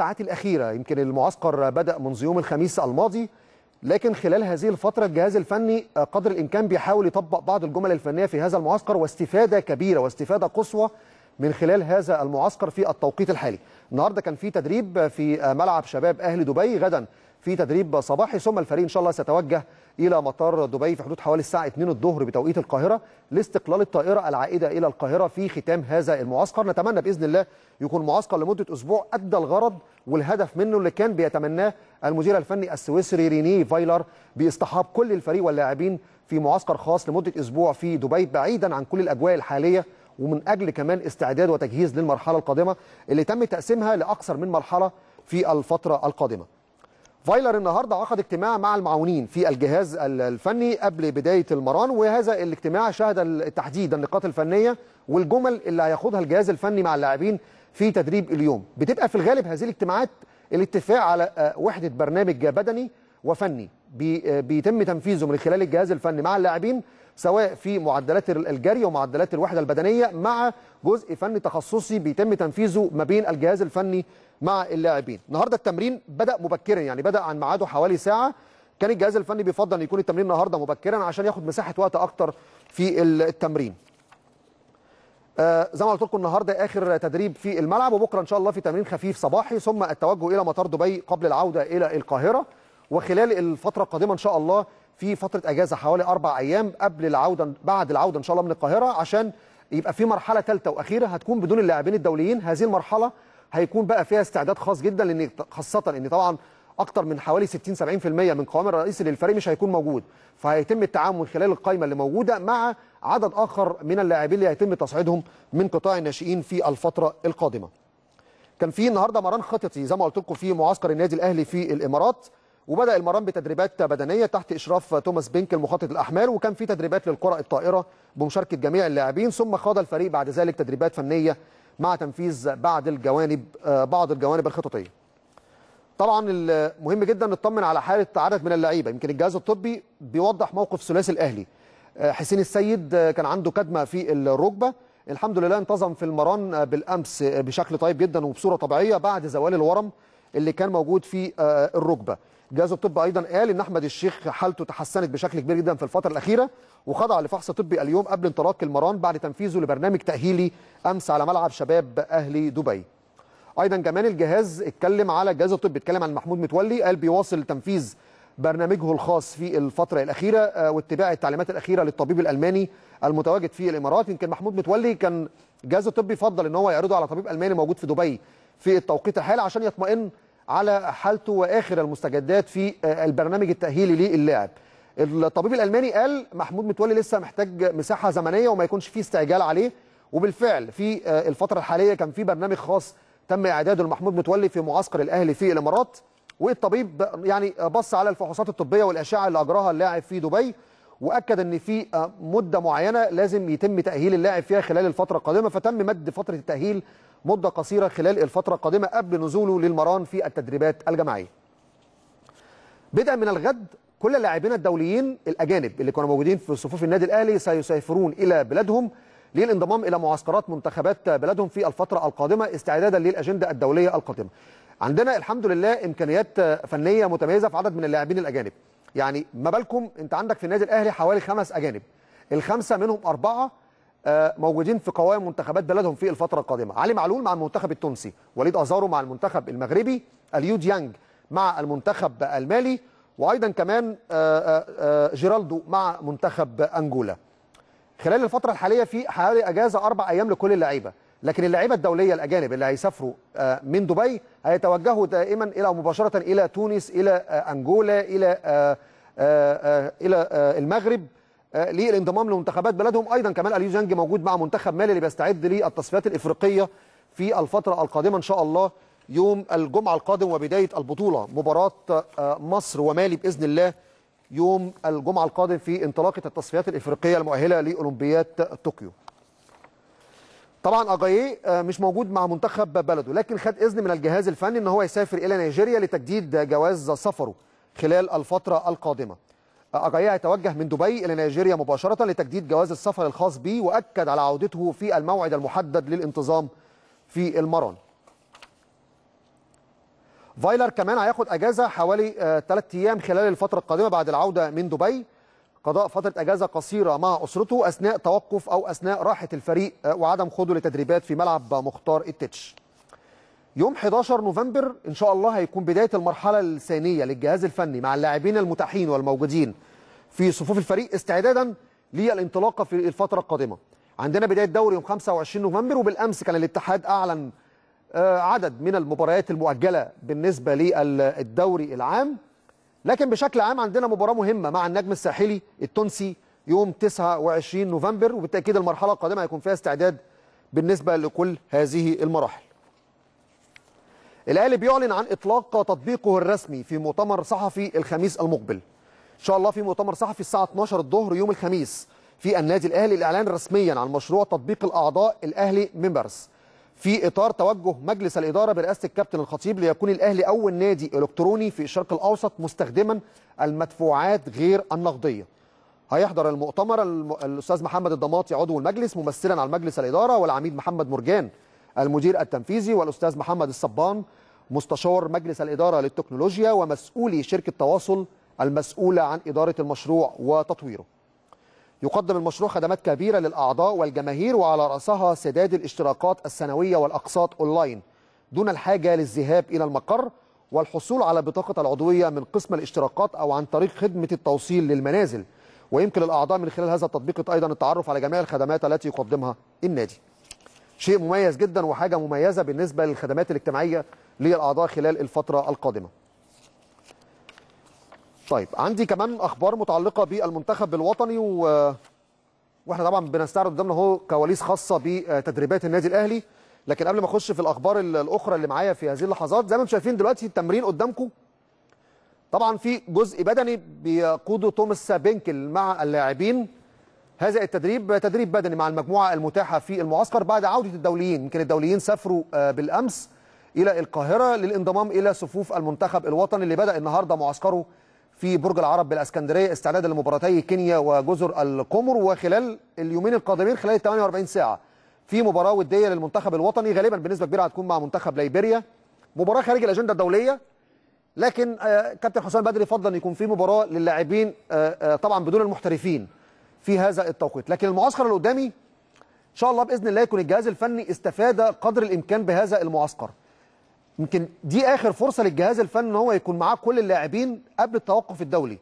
الساعات الأخيرة يمكن المعسكر بدأ منذ يوم الخميس الماضي لكن خلال هذه الفترة الجهاز الفني قدر الإمكان بيحاول يطبق بعض الجمل الفنية في هذا المعسكر واستفادة كبيرة واستفادة قصوى من خلال هذا المعسكر في التوقيت الحالي النهاردة كان في تدريب في ملعب شباب أهل دبي غدا في تدريب صباحي ثم الفريق إن شاء الله سيتوجه إلى مطار دبي في حدود حوالي الساعة 2 الظهر بتوقيت القاهرة لاستقلال الطائرة العائدة إلى القاهرة في ختام هذا المعسكر نتمنى بإذن الله يكون معسكر لمدة أسبوع أدى الغرض والهدف منه اللي كان بيتمناه المدير الفني السويسري ريني فايلر باصطحاب كل الفريق واللاعبين في معسكر خاص لمدة أسبوع في دبي بعيدا عن كل الأجواء الحالية ومن أجل كمان استعداد وتجهيز للمرحلة القادمة اللي تم تقسيمها لأكثر من مرحلة في الفترة القادمة فايلر النهارده عقد اجتماع مع المعاونين في الجهاز الفني قبل بدايه المران وهذا الاجتماع شهد تحديد النقاط الفنيه والجمل اللي هياخدها الجهاز الفني مع اللاعبين في تدريب اليوم بتبقى في الغالب هذه الاجتماعات الاتفاق على آه، وحده برنامج بدني وفني آه، بيتم تنفيذه من خلال الجهاز الفني مع اللاعبين سواء في معدلات الجري ومعدلات الوحدة البدنية مع جزء فني تخصصي بيتم تنفيذه ما بين الجهاز الفني مع اللاعبين النهاردة التمرين بدأ مبكرا يعني بدأ عن ميعاده حوالي ساعة كان الجهاز الفني بيفضل ان يكون التمرين النهارده مبكرا عشان ياخد مساحه وقت اكتر في التمرين آه زي ما قلت لكم النهارده اخر تدريب في الملعب وبكره ان شاء الله في تمرين خفيف صباحي ثم التوجه الى مطار دبي قبل العوده الى القاهره وخلال الفتره القادمه ان شاء الله في فتره اجازه حوالي اربع ايام قبل العوده بعد العوده ان شاء الله من القاهره عشان يبقى في مرحله ثالثه واخيره هتكون بدون اللاعبين الدوليين هذه المرحله هيكون بقى فيها استعداد خاص جدا لان خاصه ان طبعا اكتر من حوالي 60 70% من قوام الرئيسي للفريق مش هيكون موجود فهيتم التعامل خلال القائمه اللي موجوده مع عدد اخر من اللاعبين اللي هيتم تصعيدهم من قطاع الناشئين في الفتره القادمه كان في النهارده مران خططي زي ما قلت لكم في معسكر النادي الاهلي في الامارات وبدا المران بتدريبات بدنيه تحت اشراف توماس بينك المخطط الاحمال وكان في تدريبات للكره الطائره بمشاركه جميع اللاعبين ثم خاض الفريق بعد ذلك تدريبات فنيه مع تنفيذ بعض الجوانب آه، بعض الجوانب الخططيه. طبعا المهم جدا نطمن على حاله عدد من اللعيبه يمكن الجهاز الطبي بيوضح موقف ثلاثي الاهلي آه، حسين السيد آه، كان عنده كدمه في الركبه الحمد لله انتظم في المران بالامس بشكل طيب جدا وبصوره طبيعيه بعد زوال الورم اللي كان موجود في الركبه جهاز الطب ايضا قال ان احمد الشيخ حالته تحسنت بشكل كبير جدا في الفتره الاخيره وخضع لفحص طبي اليوم قبل انطلاق المران بعد تنفيذه لبرنامج تاهيلي امس على ملعب شباب اهلي دبي ايضا كمان الجهاز اتكلم على الجهاز الطبي اتكلم عن محمود متولي قال بيواصل تنفيذ برنامجه الخاص في الفترة الأخيرة آه، واتباع التعليمات الأخيرة للطبيب الألماني المتواجد في الإمارات يمكن محمود متولي كان الجهاز الطبي فضل ان هو يعرضه على طبيب ألماني موجود في دبي في التوقيت الحالي عشان يطمئن على حالته واخر المستجدات في آه، البرنامج التاهيلي للاعب الطبيب الالماني قال محمود متولي لسه محتاج مساحه زمنيه وما يكونش في استعجال عليه وبالفعل في آه، الفتره الحاليه كان في برنامج خاص تم اعداده لمحمود متولي في معسكر الاهلي في الامارات والطبيب يعني بص على الفحوصات الطبيه والاشعه اللي اجراها اللاعب في دبي واكد ان في آه، مده معينه لازم يتم تاهيل اللاعب فيها خلال الفتره القادمه فتم مد فتره التاهيل مده قصيره خلال الفتره القادمه قبل نزوله للمران في التدريبات الجماعيه. بدءا من الغد كل اللاعبين الدوليين الاجانب اللي كانوا موجودين في صفوف النادي الاهلي سيسافرون الى بلادهم للانضمام الى معسكرات منتخبات بلادهم في الفتره القادمه استعدادا للاجنده الدوليه القادمه. عندنا الحمد لله امكانيات آه، فنيه متميزه في عدد من اللاعبين الاجانب. يعني ما بالكم انت عندك في النادي الاهلي حوالي خمس اجانب الخمسه منهم اربعه آه، موجودين في قوائم منتخبات بلدهم في الفتره القادمه علي معلول مع المنتخب التونسي وليد ازارو مع المنتخب المغربي اليود يانج مع المنتخب المالي وايضا كمان آه، آه، جيرالدو مع منتخب انجولا خلال الفتره الحاليه في حوالي اجازه اربع ايام لكل اللعيبه لكن اللعيبه الدوليه الاجانب اللي هيسافروا آه، من دبي هيتوجهوا دائما الى مباشره الى تونس الى آه، انجولا الى آه، الى المغرب للانضمام لمنتخبات بلدهم ايضا كمان اليو جانج موجود مع منتخب مالي اللي بيستعد للتصفيات الافريقيه في الفتره القادمه ان شاء الله يوم الجمعه القادم وبدايه البطوله مباراه مصر ومالي باذن الله يوم الجمعه القادم في انطلاقه التصفيات الافريقيه المؤهله لاولمبياد طوكيو طبعا اجاييه آه، مش موجود مع منتخب بلده لكن خد اذن من الجهاز الفني ان هو يسافر الى نيجيريا لتجديد جواز سفره خلال الفتره القادمه اجاييه آه، هيتوجه من دبي الى نيجيريا مباشره لتجديد جواز السفر الخاص به واكد على عودته في الموعد المحدد للانتظام في المران فايلر كمان هياخد اجازه حوالي 3 آه، ايام خلال الفتره القادمه بعد العوده من دبي قضاء فترة أجازة قصيرة مع أسرته أثناء توقف أو أثناء راحة الفريق آه، وعدم خوضه لتدريبات في ملعب مختار التتش يوم 11 نوفمبر إن شاء الله هيكون بداية المرحلة الثانية للجهاز الفني مع اللاعبين المتاحين والموجودين في صفوف الفريق استعدادا للانطلاقة في الفترة القادمة عندنا بداية دوري يوم 25 نوفمبر وبالأمس كان الاتحاد أعلن آه، عدد من المباريات المؤجلة بالنسبة للدوري العام لكن بشكل عام عندنا مباراة مهمة مع النجم الساحلي التونسي يوم 29 نوفمبر وبالتأكيد المرحلة القادمة هيكون فيها استعداد بالنسبة لكل هذه المراحل الأهلي بيعلن عن إطلاق تطبيقه الرسمي في مؤتمر صحفي الخميس المقبل إن شاء الله في مؤتمر صحفي الساعة 12 الظهر يوم الخميس في النادي الأهلي الإعلان رسميا عن مشروع تطبيق الأعضاء الأهلي ميمبرز في اطار توجه مجلس الاداره برئاسه الكابتن الخطيب ليكون الاهلي اول نادي الكتروني في الشرق الاوسط مستخدما المدفوعات غير النقديه. هيحضر المؤتمر الاستاذ محمد الضماطي عضو المجلس ممثلا على مجلس الاداره والعميد محمد مرجان المدير التنفيذي والاستاذ محمد الصبان مستشار مجلس الاداره للتكنولوجيا ومسؤولي شركه تواصل المسؤوله عن اداره المشروع وتطويره. يقدم المشروع خدمات كبيرة للأعضاء والجماهير وعلى رأسها سداد الاشتراكات السنوية والأقساط أونلاين دون الحاجة للذهاب إلى المقر والحصول على بطاقة العضوية من قسم الاشتراكات أو عن طريق خدمة التوصيل للمنازل ويمكن للأعضاء من خلال هذا التطبيق أيضا التعرف على جميع الخدمات التي يقدمها النادي شيء مميز جدا وحاجة مميزة بالنسبة للخدمات الاجتماعية للأعضاء خلال الفترة القادمة طيب عندي كمان اخبار متعلقه بالمنتخب الوطني و... واحنا طبعا بنستعرض قدامنا اهو كواليس خاصه بتدريبات النادي الاهلي لكن قبل ما اخش في الاخبار الاخرى اللي معايا في هذه اللحظات زي ما انتم شايفين دلوقتي التمرين قدامكم طبعا في جزء بدني بيقوده توماس بينكل مع اللاعبين هذا التدريب تدريب بدني مع المجموعه المتاحه في المعسكر بعد عوده الدوليين يمكن الدوليين سافروا آه، بالامس الى القاهره للانضمام الى صفوف المنتخب الوطني اللي بدا النهارده معسكره في برج العرب بالاسكندريه استعدادا لمباراتي كينيا وجزر القمر وخلال اليومين القادمين خلال 48 ساعه في مباراه وديه للمنتخب الوطني غالبا بنسبه كبيره هتكون مع منتخب ليبيريا مباراه خارج الاجنده الدوليه لكن آه، كابتن حسام بدري فضل ان يكون في مباراه للاعبين آه، آه، طبعا بدون المحترفين في هذا التوقيت لكن المعسكر اللي قدامي ان شاء الله باذن الله يكون الجهاز الفني استفاد قدر الامكان بهذا المعسكر يمكن دي اخر فرصه للجهاز الفني ان هو يكون معاه كل اللاعبين قبل التوقف الدولي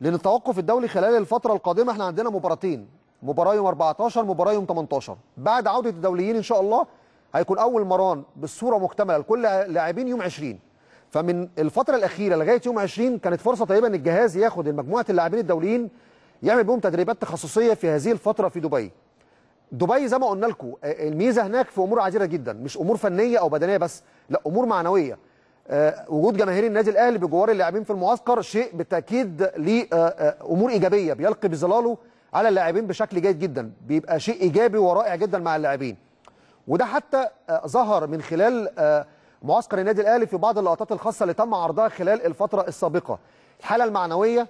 لان التوقف الدولي خلال الفتره القادمه احنا عندنا مباراتين مباراه يوم 14 مباراه يوم 18 بعد عوده الدوليين ان شاء الله هيكون اول مران بالصوره مكتمله لكل لاعبين يوم 20 فمن الفتره الاخيره لغايه يوم 20 كانت فرصه طيبه ان الجهاز ياخد مجموعه اللاعبين الدوليين يعمل بهم تدريبات تخصصيه في هذه الفتره في دبي دبي زي ما قلنا لكم آه، آه، الميزه هناك في امور عديده جدا مش امور فنيه او بدنيه بس لا امور معنويه آه، وجود جماهير النادي الاهلي بجوار اللاعبين في المعسكر شيء بالتاكيد ليه امور ايجابيه بيلقي بظلاله على اللاعبين بشكل جيد جدا بيبقى شيء ايجابي ورائع جدا مع اللاعبين وده حتى ظهر من خلال معسكر النادي الاهلي في بعض اللقطات الخاصه اللي تم عرضها خلال الفتره السابقه الحاله المعنويه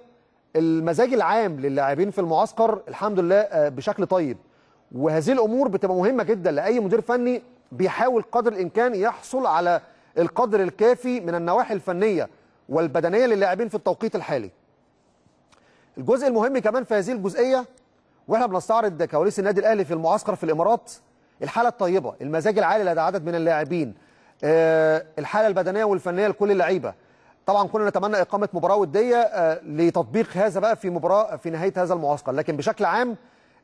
المزاج العام للاعبين في المعسكر الحمد لله بشكل طيب وهذه الامور بتبقى مهمه جدا لاي مدير فني بيحاول قدر الامكان يحصل على القدر الكافي من النواحي الفنيه والبدنيه للاعبين في التوقيت الحالي. الجزء المهم كمان في هذه الجزئيه واحنا بنستعرض كواليس النادي الاهلي في المعسكر في الامارات الحاله الطيبه، المزاج العالي لدى عدد من اللاعبين، آه، الحاله البدنيه والفنيه لكل اللعيبه. طبعا كنا نتمنى اقامه مباراه وديه آه، لتطبيق هذا بقى في مباراه في نهايه هذا المعسكر، لكن بشكل عام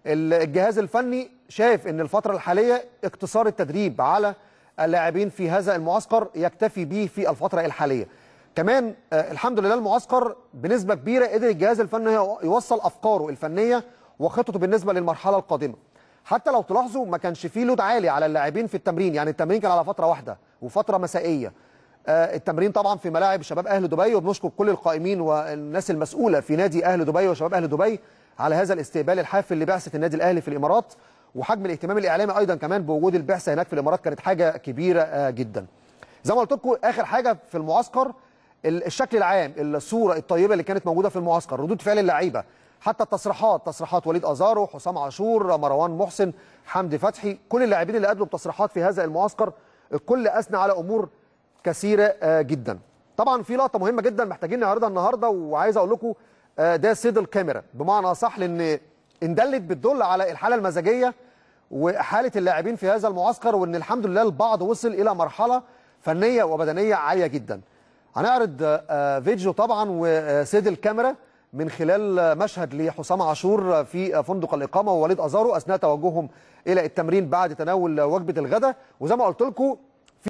الجهاز الفني شايف ان الفتره الحاليه اقتصار التدريب على اللاعبين في هذا المعسكر يكتفي به في الفتره الحاليه كمان آه، الحمد لله المعسكر بنسبه كبيره قدر الجهاز الفني يوصل افكاره الفنيه وخطته بالنسبه للمرحله القادمه حتى لو تلاحظوا ما كانش فيه لود عالي على اللاعبين في التمرين يعني التمرين كان على فتره واحده وفتره مسائيه آه، التمرين طبعا في ملاعب شباب اهل دبي وبنشكر كل القائمين والناس المسؤوله في نادي اهل دبي وشباب اهل دبي على هذا الاستقبال الحافل لبعثه النادي الاهلي في الامارات وحجم الاهتمام الاعلامي ايضا كمان بوجود البعثه هناك في الامارات كانت حاجه كبيره آه، جدا زي ما قلت لكم اخر حاجه في المعسكر الشكل العام الصوره الطيبه اللي كانت موجوده في المعسكر ردود فعل اللعيبه حتى التصريحات تصريحات وليد ازارو حسام عاشور مروان محسن حمدي فتحي كل اللاعبين اللي قابلوا بتصريحات في هذا المعسكر الكل اثنى على امور كثيره آه، جدا طبعا في لقطه مهمه جدا محتاجين نعرضها النهارده وعايز اقول لكم آه، ده صيد الكاميرا بمعنى اصح لان ان دلت بتدل على الحاله المزاجيه وحاله اللاعبين في هذا المعسكر وان الحمد لله البعض وصل الى مرحله فنيه وبدنيه عاليه جدا. هنعرض آه، آه، فيديو طبعا وصيد الكاميرا من خلال مشهد لحسام عاشور في فندق الإقامة ووليد أزارو أثناء توجههم إلى التمرين بعد تناول وجبة الغداء وزي ما قلت لكم